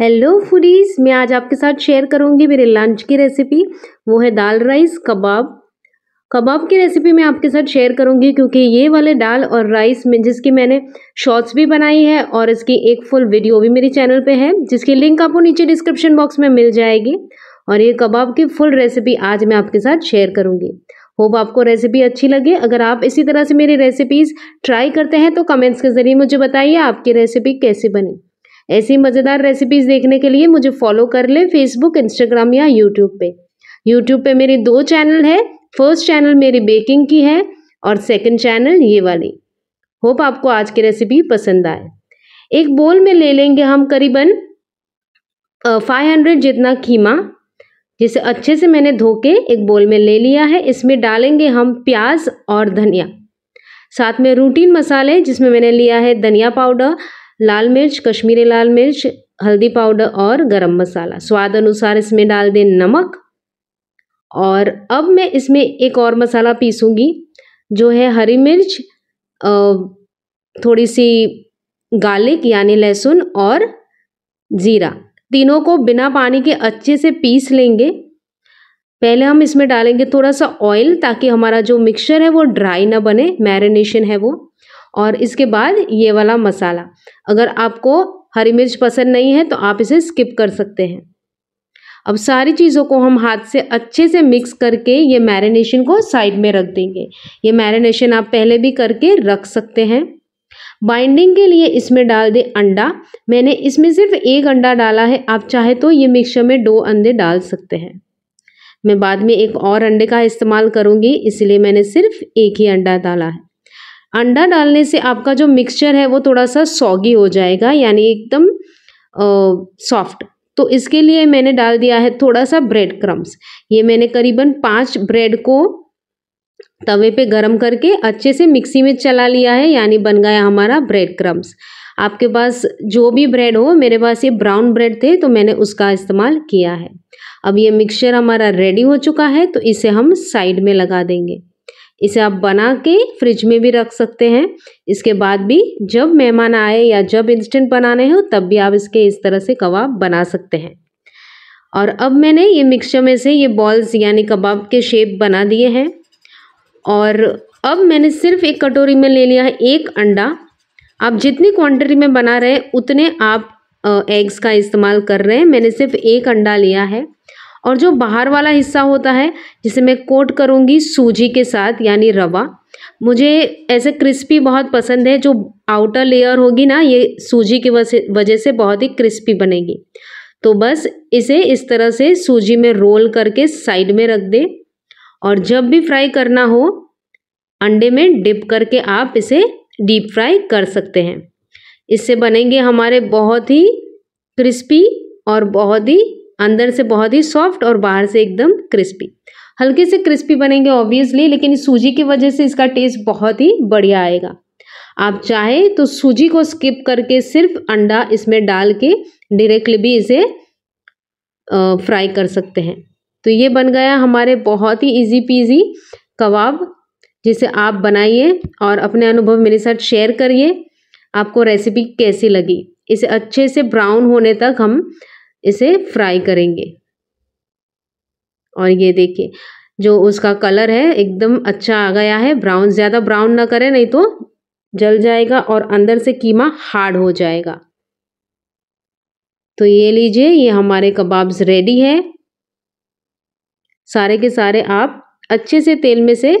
hello foodies मैं आज आपके साथ शेयर करूंगी मेरे लंच की रेसिपी वो है दाल राइस कबाब कबाब की रेसिपी मैं आपके साथ शेयर करूंगी क्योंकि ये वाले दाल और राइस में जिसकी मैंने शॉर्ट्स भी बनाई है और इसकी एक फुल वीडियो भी मेरे चैनल पे है जिसकी लिंक आपको नीचे डिस्क्रिप्शन बॉक्स में मिल जाएगी और ये कबाब की फुल रेसिपी आज मैं आपके साथ शेयर करूँगी होप आपको रेसिपी अच्छी लगे अगर आप इसी तरह से मेरी रेसिपीज़ ट्राई करते हैं तो कमेंट्स के ज़रिए मुझे बताइए आपकी रेसिपी कैसी बनी ऐसी मज़ेदार रेसिपीज़ देखने के लिए मुझे फॉलो कर लें फेसबुक इंस्टाग्राम या यूट्यूब पे यूट्यूब पे मेरी दो चैनल है फर्स्ट चैनल मेरी बेकिंग की है और सेकंड चैनल ये वाली होप आपको आज की रेसिपी पसंद आए एक बोल में ले लेंगे हम करीबन फाइव हंड्रेड जितना कीमा जिसे अच्छे से मैंने धो के एक बोल में ले लिया है इसमें डालेंगे हम प्याज और धनिया साथ में रूटीन मसाले जिसमें मैंने लिया है धनिया पाउडर लाल मिर्च कश्मीरी लाल मिर्च हल्दी पाउडर और गरम मसाला स्वाद अनुसार इसमें डाल दें नमक और अब मैं इसमें एक और मसाला पीसूँगी जो है हरी मिर्च थोड़ी सी गार्लिक यानी लहसुन और ज़ीरा तीनों को बिना पानी के अच्छे से पीस लेंगे पहले हम इसमें डालेंगे थोड़ा सा ऑयल ताकि हमारा जो मिक्सचर है वो ड्राई ना बने मैरिनेशन है वो और इसके बाद ये वाला मसाला अगर आपको हरी मिर्च पसंद नहीं है तो आप इसे स्किप कर सकते हैं अब सारी चीज़ों को हम हाथ से अच्छे से मिक्स करके ये मैरिनेशन को साइड में रख देंगे ये मैरिनेशन आप पहले भी करके रख सकते हैं बाइंडिंग के लिए इसमें डाल दें अंडा मैंने इसमें सिर्फ एक अंडा डाला है आप चाहे तो ये मिक्सचर में दो अंडे डाल सकते हैं मैं बाद में एक और अंडे का इस्तेमाल करूँगी इसलिए मैंने सिर्फ एक ही अंडा डाला है अंडा डालने से आपका जो मिक्सचर है वो थोड़ा सा सॉगी हो जाएगा यानी एकदम सॉफ्ट तो इसके लिए मैंने डाल दिया है थोड़ा सा ब्रेड क्रम्स ये मैंने करीबन पाँच ब्रेड को तवे पे गरम करके अच्छे से मिक्सी में चला लिया है यानी बन गया हमारा ब्रेड क्रम्स आपके पास जो भी ब्रेड हो मेरे पास ये ब्राउन ब्रेड थे तो मैंने उसका इस्तेमाल किया है अब ये मिक्सचर हमारा रेडी हो चुका है तो इसे हम साइड में लगा देंगे इसे आप बना के फ्रिज में भी रख सकते हैं इसके बाद भी जब मेहमान आए या जब इंस्टेंट बनाने हो तब भी आप इसके इस तरह से कबाब बना सकते हैं और अब मैंने ये मिक्सचर में से ये बॉल्स यानी कबाब के शेप बना दिए हैं और अब मैंने सिर्फ एक कटोरी में ले लिया है एक अंडा आप जितनी क्वांटिटी में बना रहे हैं उतने आप एग्स का इस्तेमाल कर रहे हैं मैंने सिर्फ एक अंडा लिया है और जो बाहर वाला हिस्सा होता है जिसे मैं कोट करूँगी सूजी के साथ यानी रवा मुझे ऐसे क्रिस्पी बहुत पसंद है जो आउटर लेयर होगी ना ये सूजी की वजह से बहुत ही क्रिस्पी बनेगी तो बस इसे इस तरह से सूजी में रोल करके साइड में रख दें और जब भी फ्राई करना हो अंडे में डिप करके आप इसे डीप फ्राई कर सकते हैं इससे बनेंगे हमारे बहुत ही क्रिस्पी और बहुत ही अंदर से बहुत ही सॉफ्ट और बाहर से एकदम क्रिस्पी हल्के से क्रिस्पी बनेंगे ऑब्वियसली लेकिन इस सूजी की वजह से इसका टेस्ट बहुत ही बढ़िया आएगा आप चाहे तो सूजी को स्किप करके सिर्फ अंडा इसमें डाल के डायरेक्टली भी इसे फ्राई कर सकते हैं तो ये बन गया हमारे बहुत ही इजी पीजी कबाब जिसे आप बनाइए और अपने अनुभव मेरे साथ शेयर करिए आपको रेसिपी कैसी लगी इसे अच्छे से ब्राउन होने तक हम इसे फ्राई करेंगे और ये देखिए जो उसका कलर है एकदम अच्छा आ गया है ब्राउन ज़्यादा ब्राउन ना करें नहीं तो जल जाएगा और अंदर से कीमा हार्ड हो जाएगा तो ये लीजिए ये हमारे कबाब्स रेडी है सारे के सारे आप अच्छे से तेल में से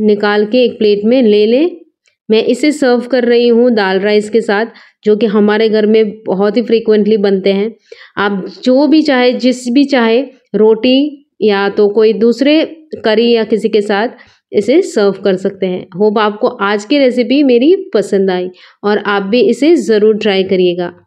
निकाल के एक प्लेट में ले लें मैं इसे सर्व कर रही हूँ दाल राइस के साथ जो कि हमारे घर में बहुत ही फ्रीक्वेंटली बनते हैं आप जो भी चाहे जिस भी चाहे रोटी या तो कोई दूसरे करी या किसी के साथ इसे सर्व कर सकते हैं होप आपको आज की रेसिपी मेरी पसंद आई और आप भी इसे ज़रूर ट्राई करिएगा